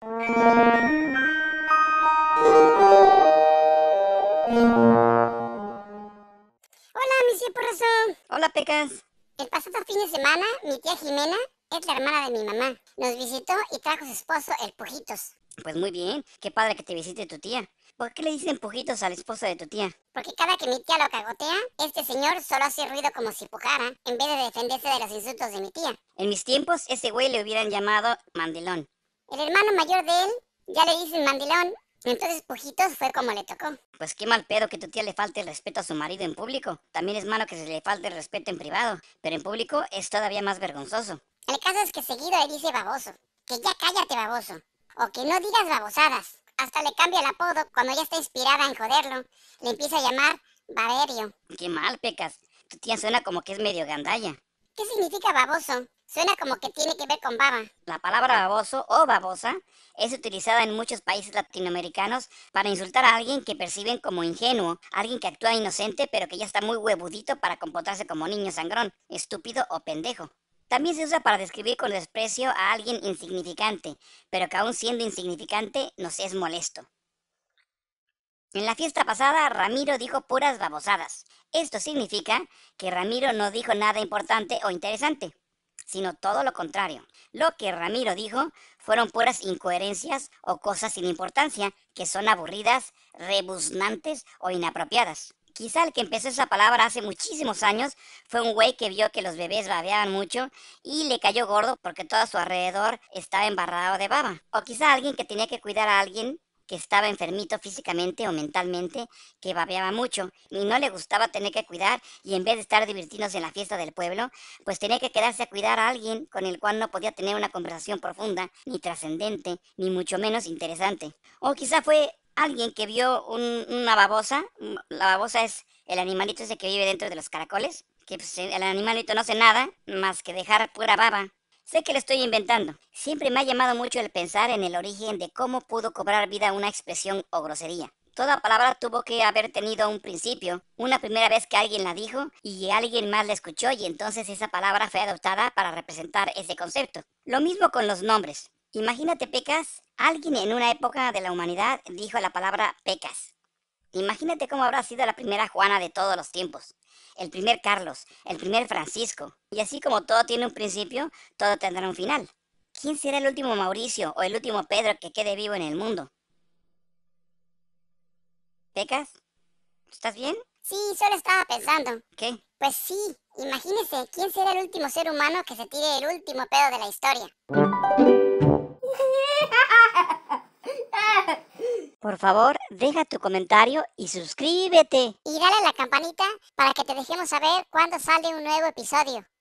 Hola, mi razón. Hola, Pecas. El pasado fin de semana, mi tía Jimena es la hermana de mi mamá. Nos visitó y trajo su esposo, el Pujitos. Pues muy bien, qué padre que te visite tu tía. ¿Por qué le dicen pujitos al esposo de tu tía? Porque cada que mi tía lo cagotea, este señor solo hace ruido como si pujara, en vez de defenderse de los insultos de mi tía. En mis tiempos, ese güey le hubieran llamado Mandelón. El hermano mayor de él ya le dicen mandilón, entonces Pujitos fue como le tocó. Pues qué mal pedo que tu tía le falte el respeto a su marido en público. También es malo que se le falte el respeto en privado, pero en público es todavía más vergonzoso. El caso es que seguido él dice baboso, que ya cállate baboso, o que no digas babosadas. Hasta le cambia el apodo cuando ya está inspirada en joderlo. Le empieza a llamar Baberio. Qué mal, Pecas. Tu tía suena como que es medio gandalla. ¿Qué significa baboso? Suena como que tiene que ver con baba. La palabra baboso o babosa es utilizada en muchos países latinoamericanos para insultar a alguien que perciben como ingenuo, alguien que actúa inocente pero que ya está muy huevudito para comportarse como niño sangrón, estúpido o pendejo. También se usa para describir con desprecio a alguien insignificante, pero que aún siendo insignificante nos es molesto. En la fiesta pasada, Ramiro dijo puras babosadas. Esto significa que Ramiro no dijo nada importante o interesante sino todo lo contrario. Lo que Ramiro dijo fueron puras incoherencias o cosas sin importancia que son aburridas, rebuznantes o inapropiadas. Quizá el que empezó esa palabra hace muchísimos años fue un güey que vio que los bebés babeaban mucho y le cayó gordo porque todo a su alrededor estaba embarrado de baba. O quizá alguien que tenía que cuidar a alguien que estaba enfermito físicamente o mentalmente, que babeaba mucho y no le gustaba tener que cuidar y en vez de estar divirtiéndose en la fiesta del pueblo, pues tenía que quedarse a cuidar a alguien con el cual no podía tener una conversación profunda, ni trascendente, ni mucho menos interesante. O quizá fue alguien que vio una babosa, mm, la babosa es el animalito ese que vive dentro de los caracoles, que pues el animalito no hace nada más que dejar pura baba Sé que lo estoy inventando. Siempre me ha llamado mucho el pensar en el origen de cómo pudo cobrar vida una expresión o grosería. Toda palabra tuvo que haber tenido un principio, una primera vez que alguien la dijo y alguien más la escuchó y entonces esa palabra fue adoptada para representar ese concepto. Lo mismo con los nombres. Imagínate pecas, alguien en una época de la humanidad dijo la palabra pecas. Imagínate cómo habrá sido la primera Juana de todos los tiempos el primer Carlos, el primer Francisco. Y así como todo tiene un principio, todo tendrá un final. ¿Quién será el último Mauricio o el último Pedro que quede vivo en el mundo? ¿Pecas? ¿Estás bien? Sí, solo estaba pensando. ¿Qué? Pues sí, imagínese, ¿quién será el último ser humano que se tire el último pedo de la historia? Por favor, deja tu comentario y suscríbete. Y dale a la campanita para que te dejemos saber cuando sale un nuevo episodio.